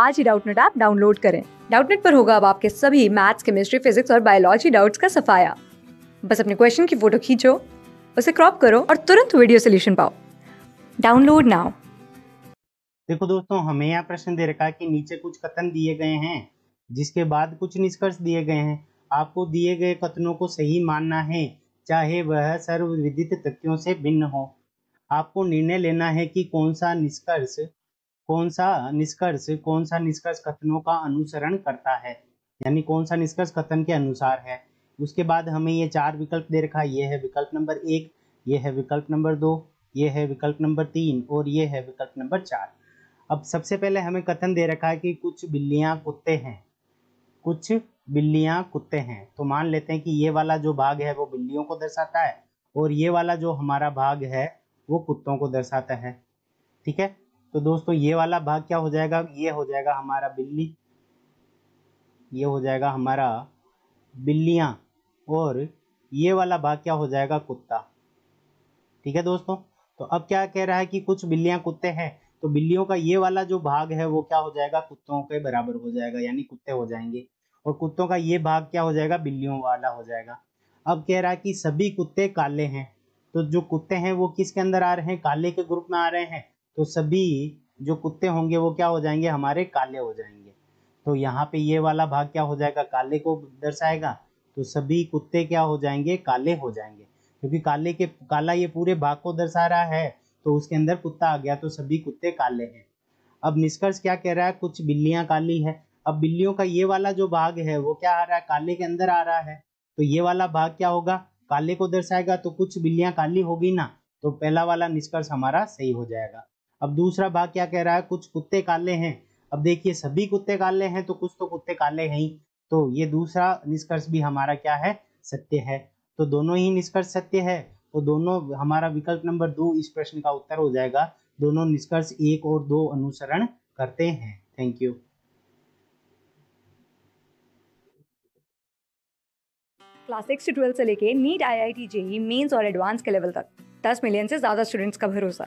आज ही Doubtnut app download करें डाउटनेट पर होगा अब आपके सभी मैथ्स केमिस्ट्री फिजिक्स और बायोलॉजी डाउट्स का सफाया बस अपने क्वेश्चन की फोटो खींचो उसे क्रॉप करो और तुरंत वीडियो सोल्यूशन पाओ डाउनलोड नाउ देखो दोस्तों हमें यहाँ प्रश्न दे रखा है कि नीचे कुछ कथन दिए गए हैं जिसके बाद कुछ निष्कर्ष दिए गए हैं आपको दिए गए कथनों को सही मानना है चाहे वह सर्वविदित तथ्यों से भिन्न हो आपको निर्णय लेना है कि कौन सा निष्कर्ष कौन सा निष्कर्ष कौन सा निष्कर्ष कथनों का अनुसरण करता है यानी कौन सा निष्कर्ष कथन के अनुसार है उसके बाद हमें ये चार विकल्प दे रखा है ये है विकल्प नंबर एक ये है विकल्प नंबर दो ये है विकल्प नंबर तीन और ये है विकल्प नंबर चार अब सबसे पहले हमें कथन दे रखा है कि कुछ बिल्लियाँ कुत्ते हैं कुछ बिल्लियां कुत्ते हैं तो मान लेते हैं कि ये वाला जो भाग है वो बिल्लियों को दर्शाता है और ये वाला जो हमारा भाग है वो कुत्तों को दर्शाता है ठीक है तो दोस्तों ये वाला भाग क्या हो जाएगा ये हो जाएगा हमारा बिल्ली ये हो जाएगा हमारा बिल्लियां और ये वाला भाग क्या हो जाएगा कुत्ता ठीक है दोस्तों तो अब क्या कह रहा है कि कुछ बिल्लियां कुत्ते हैं तो बिल्लियों का ये वाला जो भाग है वो क्या हो जाएगा कुत्तों के बराबर हो जाएगा यानी कुत्ते हो जाएंगे और कुत्तों का ये भाग क्या हो जाएगा बिल्लियों वाला हो जाएगा अब कह रहा है कि सभी कुत्ते काले हैं तो जो कुत्ते हैं वो किसके अंदर आ रहे हैं काले के ग्रुप में आ रहे हैं तो सभी जो कुत्ते होंगे वो क्या हो जाएंगे हमारे काले हो जाएंगे तो यहाँ पे ये वाला भाग क्या हो जाएगा काले को दर्शाएगा तो सभी कुत्ते क्या हो जाएंगे काले हो जाएंगे क्योंकि काले के काला ये पूरे भाग को दर्शा रहा है तो उसके अंदर कुत्ता आ गया तो सभी कुत्ते काले हैं अब निष्कर्ष क्या कह रहा है कुछ बिल्लियां काली है अब बिल्लियों का ये वाला जो भाग है वो क्या आ रहा है काले के अंदर आ रहा है तो ये वाला भाग क्या होगा काले को दर्शाएगा तो कुछ बिल्लियां काली होगी ना तो पहला वाला निष्कर्ष हमारा सही हो जाएगा अब दूसरा भाग क्या कह रहा है कुछ कुत्ते काले हैं अब देखिए सभी कुत्ते काले हैं तो कुछ तो कुत्ते काले हैं ही तो ये दूसरा निष्कर्ष भी हमारा क्या है सत्य है तो दोनों ही निष्कर्ष सत्य है तो दोनों हमारा विकल्प नंबर दो इस प्रश्न का उत्तर हो जाएगा दोनों निष्कर्ष एक और दो अनुसरण करते हैं थैंक यू क्लास सिक्स से से लेके NEET I I T JEE mains और एडवांस के लेवल तक दस मिलियन से ज्यादा स्टूडेंट्स का भरोसा